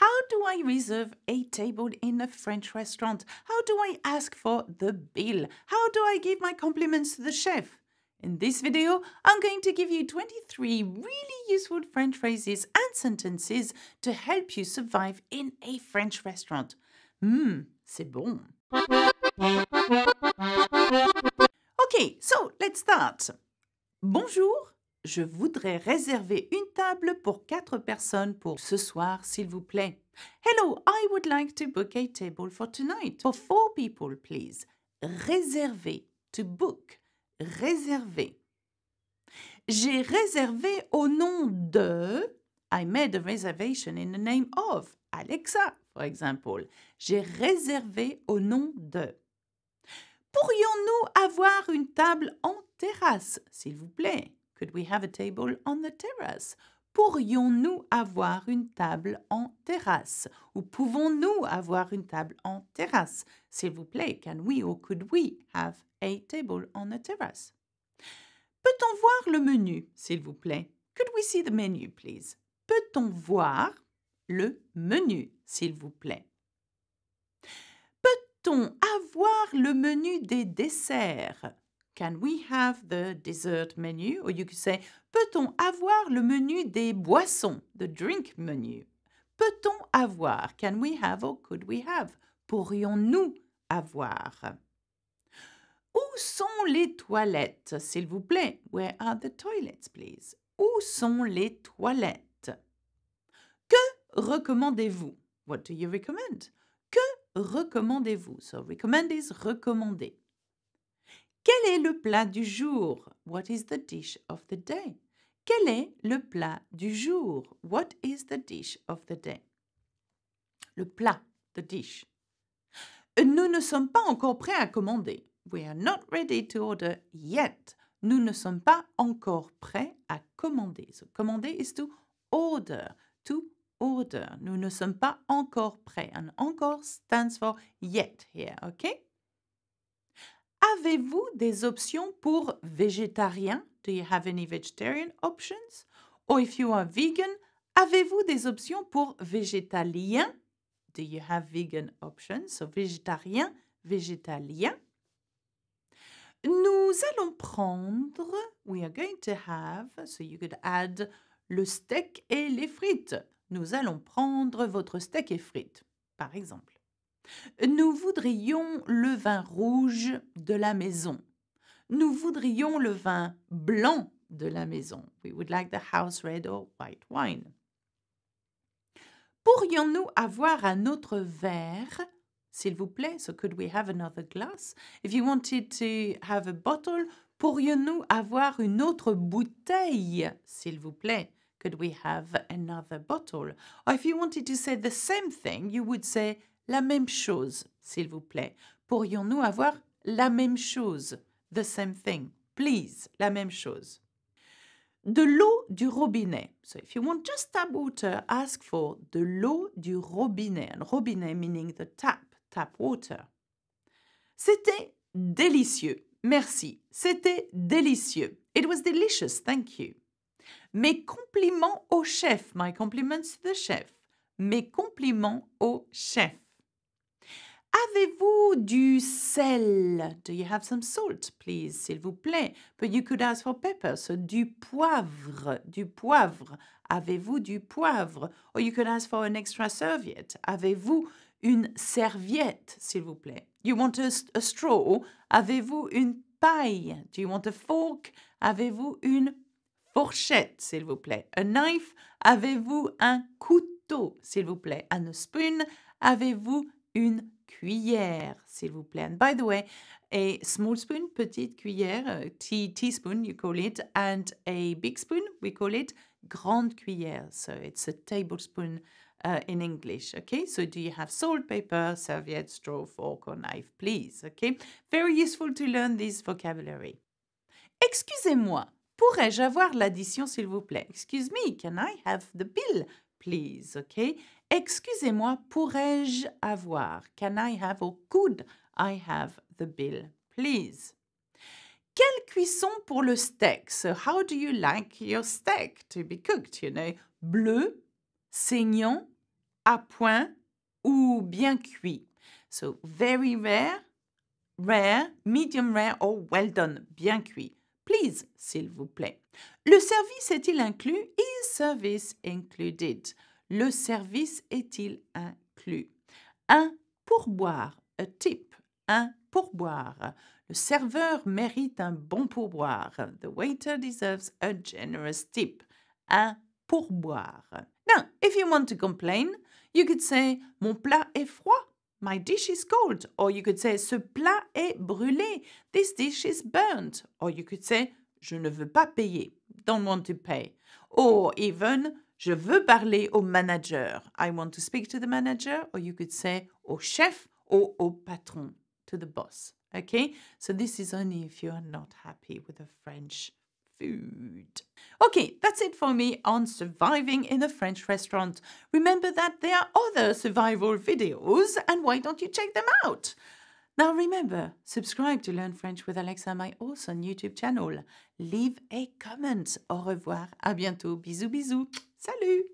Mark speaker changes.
Speaker 1: How do I reserve a table in a French restaurant? How do I ask for the bill? How do I give my compliments to the chef? In this video, I'm going to give you 23 really useful French phrases and sentences to help you survive in a French restaurant. Hmm, c'est bon. Okay, so let's start. Bonjour Je voudrais réserver une table pour quatre personnes pour ce soir, s'il vous plaît. Hello, I would like to book a table for tonight. For four people, please. Réserver. To book. Réserver. J'ai réservé au nom de. I made a reservation in the name of. Alexa, for example. J'ai réservé au nom de. Pourrions-nous avoir une table en terrasse, s'il vous plaît? Could we have a table on the terrace? Pourrions-nous avoir une table en terrasse? Ou pouvons-nous avoir une table en terrasse? S'il vous plaît, can we or could we have a table on the terrace? Peut-on voir le menu, s'il vous plaît? Could we see the menu, please? Peut-on voir le menu, s'il vous plaît? Peut-on avoir le menu des desserts? Can we have the dessert menu? Or you could say, peut-on avoir le menu des boissons, the drink menu? Peut-on avoir? Can we have or could we have? Pourrions-nous avoir? Où sont les toilettes, s'il vous plaît? Where are the toilets, please? Où sont les toilettes? Que recommandez-vous? What do you recommend? Que recommandez-vous? So recommend is recommander. Quel est le plat du jour? What is the dish of the day? Quel est le plat du jour? What is the dish of the day? Le plat, the dish. Nous ne sommes pas encore prêts à commander. We are not ready to order yet. Nous ne sommes pas encore prêts à commander. commander is to order. To order. Nous ne sommes pas encore prêts. And encore stands for yet here, okay? Avez-vous des options pour végétarien? Do you have any vegetarian options? Or if you are vegan, avez-vous des options pour végétalien? Do you have vegan options? So végétarien, végétalien. Nous allons prendre, we are going to have, so you could add le steak et les frites. Nous allons prendre votre steak et frites, par exemple. Nous voudrions le vin rouge de la maison. Nous voudrions le vin blanc de la maison. We would like the house red or white wine. Pourrions-nous avoir un autre verre, s'il vous plaît? So could we have another glass? If you wanted to have a bottle, pourrions-nous avoir une autre bouteille, s'il vous plaît? Could we have another bottle? Or if you wanted to say the same thing, you would say la même chose, s'il vous plaît. Pourrions-nous avoir la même chose? The same thing. Please, la même chose. De l'eau du robinet. So if you want just tap water, ask for de l'eau du robinet. And robinet meaning the tap, tap water. C'était délicieux. Merci. C'était délicieux. It was delicious, thank you. Mes compliments au chef. My compliments to the chef. Mes compliments au chef. Avez-vous du sel? Do you have some salt, please? S'il vous plaît. But you could ask for pepper. So, du poivre. Du poivre. Avez-vous du poivre? Or you could ask for an extra serviette. Avez-vous une serviette, s'il vous plaît? You want a, straw? Avez-vous une paille? Do you want a fork? Avez-vous une fourchette, s'il vous plaît? A knife? Avez-vous un couteau, s'il vous plaît? a spoon? Avez-vous une cuillère, s'il vous plaît. And by the way, a small spoon, petite cuillère, euh, tea, teaspoon, you call it, and a big spoon, we call it grande cuillère. So it's a tablespoon uh, in English. Okay, so do you have salt, paper, serviette, straw, fork, or knife, please? Okay, very useful to learn this vocabulary. Excusez-moi, pourrais-je avoir l'addition, s'il vous plaît? Excuse me, can I have the bill, please, OK? Excusez-moi, pourrais-je avoir? Can I have or could I have the bill, please? Quelle cuisson pour le steak? So how do you like your steak to be cooked, you know? Bleu, saignant, à point ou bien cuit. So very rare, rare, medium rare or well done, bien cuit please, s'il vous plaît. Le service est-il inclus? Is service included? Le service est-il inclus? Un pourboire, a tip, un pourboire. Le serveur mérite un bon pourboire. The waiter deserves a generous tip. Un pourboire. Now, if you want to complain, you could say Mon plat est froid. My dish is cold. Or you could say Ce plat est brûlé. This dish is burnt. Or you could say Je ne veux pas payer. Don't want to pay. Or even Je veux parler au manager. I want to speak to the manager. Or you could say Au chef or au patron, to the boss. Okay? So this is only if you are not happy with the French food. Okay, that's it for me on surviving in a French restaurant. Remember that there are other survival videos and why don't you check them out? Now remember, subscribe to Learn French with Alexa, my awesome YouTube channel. Leave a comment. Au revoir, à bientôt, bisous bisous, salut!